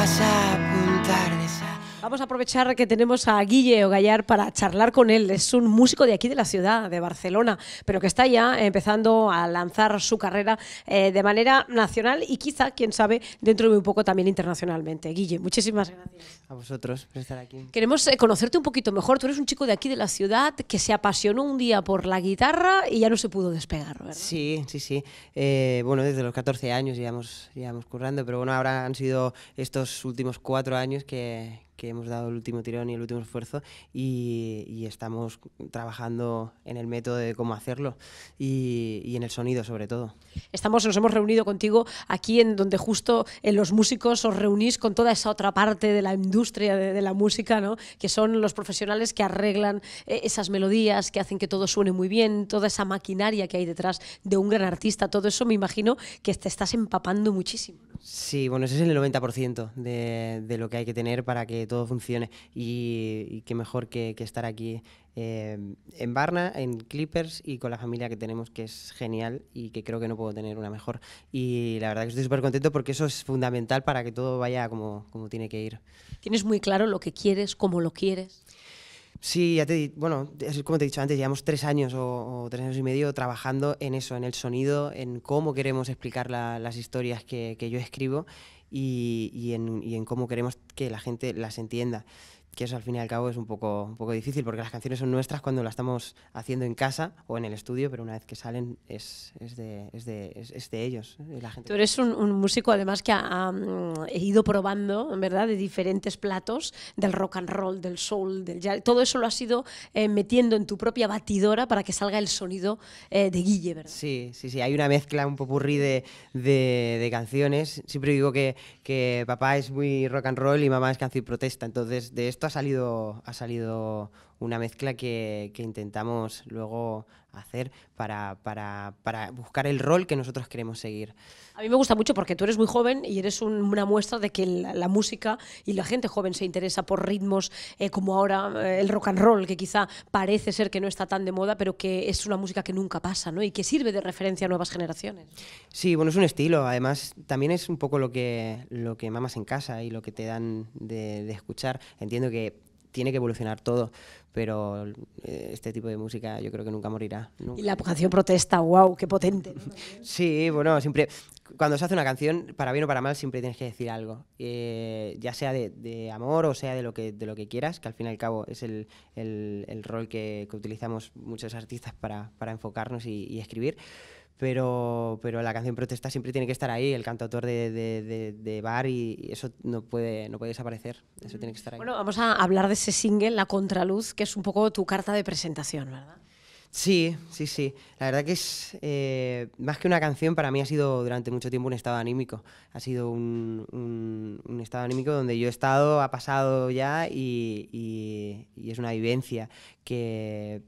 passar Vamos a aprovechar que tenemos a Guille Ogallar para charlar con él. Es un músico de aquí de la ciudad, de Barcelona, pero que está ya empezando a lanzar su carrera eh, de manera nacional y quizá, quién sabe, dentro de un poco también internacionalmente. Guille, muchísimas gracias. A vosotros por estar aquí. Queremos eh, conocerte un poquito mejor. Tú eres un chico de aquí de la ciudad que se apasionó un día por la guitarra y ya no se pudo despegar, ¿verdad? Sí, sí, sí. Eh, bueno, desde los 14 años ya hemos currando, pero bueno, ahora han sido estos últimos cuatro años que, que hemos dado el último tirón y el último esfuerzo y, estamos trabajando en el método de cómo hacerlo y, en el sonido sobre todo. Estamos, nos hemos reunido contigo aquí en donde justo en los músicos os reunís con toda esa otra parte de la industria de, la música, ¿no? que son los profesionales que arreglan eh, esas melodías, que hacen que todo suene muy bien, toda esa maquinaria que hay detrás de un gran artista, todo eso me imagino que te estás empapando muchísimo. Sí, bueno, ese es el 90% de, de lo que hay que tener para que todo funcione. Y, qué mejor que, estar aquí em, en Barna, en Clippers y con la familia que tenemos, que es genial y que creo que no puedo tener una mejor. Y la verdad que estoy súper contento porque eso es fundamental para que todo vaya como, como tiene que ir. ¿Tienes muy claro lo que quieres, cómo lo quieres? Sí, ya te bueno, como te he dicho antes, llevamos tres años o, tres años y medio trabajando en eso, en el sonido, en cómo queremos explicar las historias que yo escribo y, y, en, y en cómo queremos que la gente las entienda que eso al fin y al cabo es un poco, un poco difícil, porque las canciones son nuestras cuando las estamos haciendo en casa o en el estudio, pero una vez que salen es, es, de, es, de, es de, ellos. ¿eh? la gente. Tú eres un, músico además que ha, mm, ido probando, ¿verdad?, de diferentes platos, del rock and roll, del soul, del todo eso lo has ido eh, metiendo en tu propia batidora para que salga el sonido eh, de Guille, ¿verdad? Sí, sí, sí, hay una mezcla, un popurrí de, de canciones. Siempre digo que, que papá es muy rock and roll y mamá es canción protesta, entonces de esto ha salido, ha salido una mezcla que, que intentamos luego hacer para, buscar el rol que nosotros queremos seguir. A mí me gusta mucho porque tú eres muy joven y eres una muestra de que la, música y la gente joven se interesa por ritmos eh, como ahora eh, el rock and roll, que quizá parece ser que no está tan de moda, pero que es una música que nunca pasa ¿no? y que sirve de referencia a nuevas generaciones. Sí, bueno, es un estilo. Además, también es un poco lo que, lo que mamas en casa y lo que te dan de escuchar. Entiendo que tiene que evolucionar todo, pero eh, este tipo de música yo creo que nunca morirá. Y la canción protesta, wow, qué potente. Sí, bueno, siempre, cuando se hace una canción, para bien o para mal, siempre tienes que decir algo, eh, ya sea de, amor o sea de lo, que, de lo que quieras, que al fin y al cabo es el, el, el rol que, que, utilizamos muchos artistas para, para enfocarnos y, y escribir pero, pero la canción protesta siempre tiene que estar ahí, el cantautor de, de, bar y eso no puede, no puede desaparecer, eso tiene que estar ahí. Bueno, vamos a hablar de ese single, La Contraluz, que es un poco tu carta de presentación, ¿verdad? Sí, sí, sí. La verdad que es, eh, más que una canción, para mí ha sido durante mucho tiempo un estado anímico. Ha sido un, estado anímico donde yo he estado, ha pasado ya y, y es una vivencia que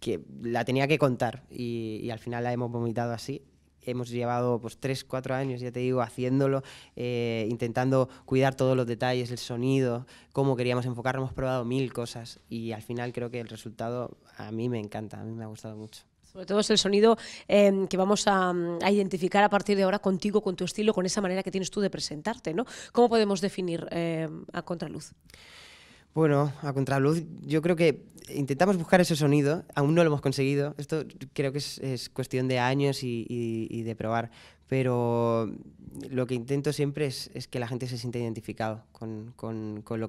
que la tenía que contar y, al final la hemos vomitado así. Hemos llevado pues tres, cuatro años, ya te digo, haciéndolo, eh, intentando cuidar todos los detalles, el sonido, cómo queríamos enfocar. Hemos probado mil cosas y al final creo que el resultado a mí me encanta, a mí me ha gustado mucho. Sobre todo es el sonido em, que vamos a, identificar a partir de ahora contigo, con tu estilo, con esa manera que tienes tú de presentarte, ¿no? ¿Cómo podemos definir em, a Contraluz? Bueno, a contraluz, yo creo que intentamos buscar ese sonido, aún no lo hemos conseguido, esto creo que es, cuestión de años y, de probar, pero lo que intento siempre es, que la gente se sienta identificado, con,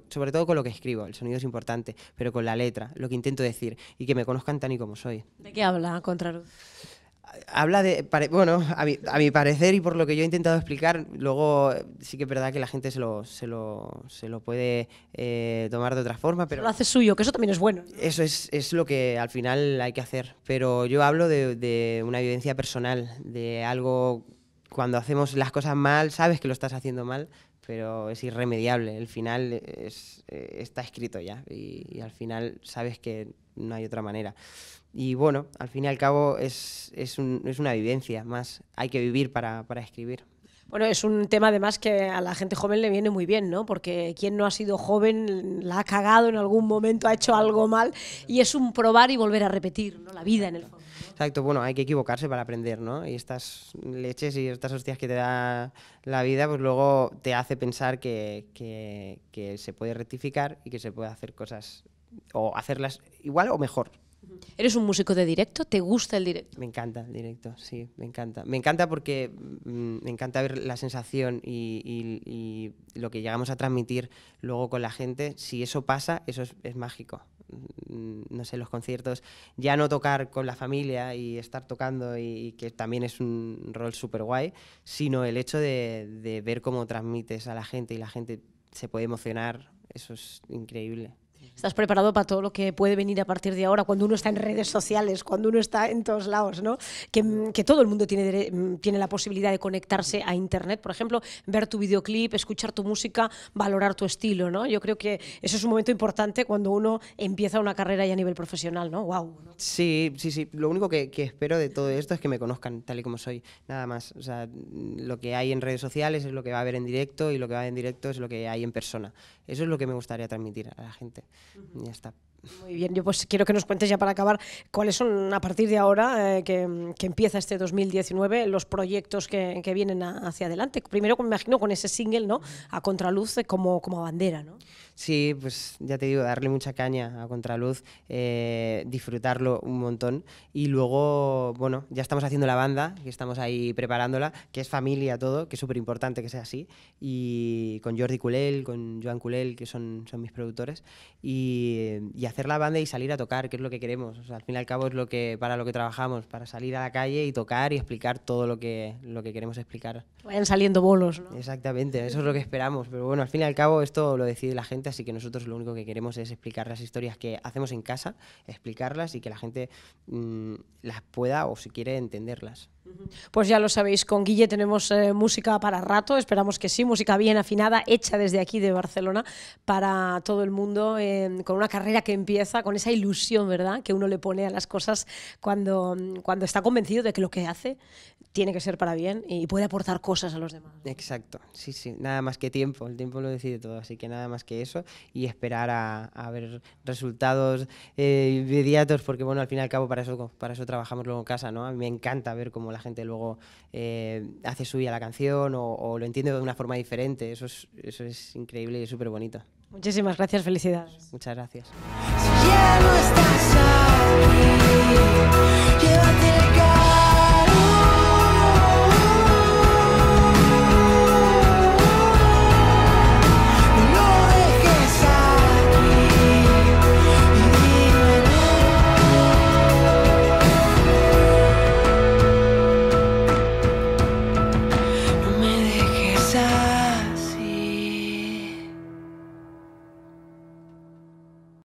sobre todo con lo que escribo, el sonido es importante, pero con la letra, lo que intento decir, y que me conozcan tan y como soy. ¿De qué habla Contraluz? habla de, bueno, a mi, parecer y por lo que yo he intentado explicar, luego sí que es verdad que la gente se lo, puede eh, tomar de otra forma. pero lo hace suyo, que eso también es bueno. Eso es, lo que al final hay que hacer, pero yo hablo de, una evidencia personal, de algo cuando hacemos las cosas mal, sabes que lo estás haciendo mal, pero es irremediable. El final es, eh, está escrito ya y, al final sabes que no hay otra manera. Y bueno, al fin y al cabo es, es, una vivencia, más hay que vivir para, para escribir. Bueno, es un tema además que a la gente joven le viene muy bien, ¿no? Porque quien no ha sido joven la ha cagado en algún momento, ha hecho algo mal y es un probar y volver a repetir, ¿no? La vida en el fondo. Exacto, bueno, hay que equivocarse para aprender, ¿no? Y estas leches y estas hostias que te da la vida, pues luego te hace pensar que, se puede rectificar y que se puede hacer cosas o hacerlas igual o mejor. ¿Eres un músico de directo? ¿Te gusta el directo? Me encanta el directo, sí, me encanta. Me encanta porque mm, me encanta ver la sensación y, lo que llegamos a transmitir luego con la gente. Si eso pasa, eso es mágico. Mm, no sé, los conciertos, ya no tocar con la familia y estar tocando y, que también es un rol súper guay, sino el hecho de ver cómo transmites a la gente y la gente se puede emocionar, eso es increíble. Estás preparado para todo lo que puede venir a partir de ahora, cuando uno está en redes sociales, cuando uno está en todos lados, ¿no? Que, mm, todo el mundo tiene, mm, tiene la posibilidad de conectarse a Internet, por ejemplo, ver tu videoclip, escuchar tu música, valorar tu estilo, ¿no? Yo creo que eso es un momento importante cuando uno empieza una carrera ya a nivel profesional, ¿no? ¡Wow! Sí, sí, sí. Lo único que, espero de todo esto es que me conozcan tal y como soy, nada más. O sea, mm, lo que hay en redes sociales es lo que va a haber en directo y lo que va a en directo es lo que hay en persona. Eso es lo que me gustaría transmitir a la gente. Ya está. Muy bien, yo pues quiero que nos cuentes ya para acabar cuáles son a partir de ahora eh, que, que, empieza este 2019 los proyectos que, que vienen hacia adelante. Primero, me imagino, con ese single, ¿no? A Contraluz eh, como, como bandera, ¿no? Sí, pues ya te digo, darle mucha caña a Contraluz, eh, disfrutarlo un montón y luego, bueno, ya estamos haciendo la banda, que estamos ahí preparándola, que es familia todo, que es súper importante que sea así, y con Jordi Culel, con Joan Culel, que son, son mis productores, y, y hacer la banda y salir a tocar, que es lo que queremos. al fin y al cabo es lo que, para lo que trabajamos, para salir a la calle y tocar y explicar todo lo que, lo que queremos explicar. Vayan saliendo bolos, ¿no? Exactamente, eso es lo que esperamos. Pero bueno, al fin y al cabo esto lo decide la gente, así que nosotros lo único que queremos es explicar las historias que hacemos en casa, explicarlas y que la gente mm, las pueda o si quiere entenderlas. Pues ya lo sabéis, con Guille tenemos eh, música para rato, esperamos que sí, música bien afinada, hecha desde aquí de Barcelona para todo el mundo, em, con una carrera que empieza, con esa ilusión, ¿verdad?, que uno le pone a las cosas cuando, cuando está convencido de que lo que hace tiene que ser para bien y puede aportar cosas a los demás. Exacto, sí, sí, nada más que tiempo, el tiempo lo decide todo, así que nada más que eso y esperar a, ver resultados eh, inmediatos, porque bueno, al fin y al cabo para eso, para eso trabajamos luego en casa, ¿no? A me encanta ver cómo la gente luego eh, hace hace suya la canción o, lo entiende de una forma diferente. Eso es, eso es increíble y súper bonito. Muchísimas gracias, felicidades. Muchas gracias.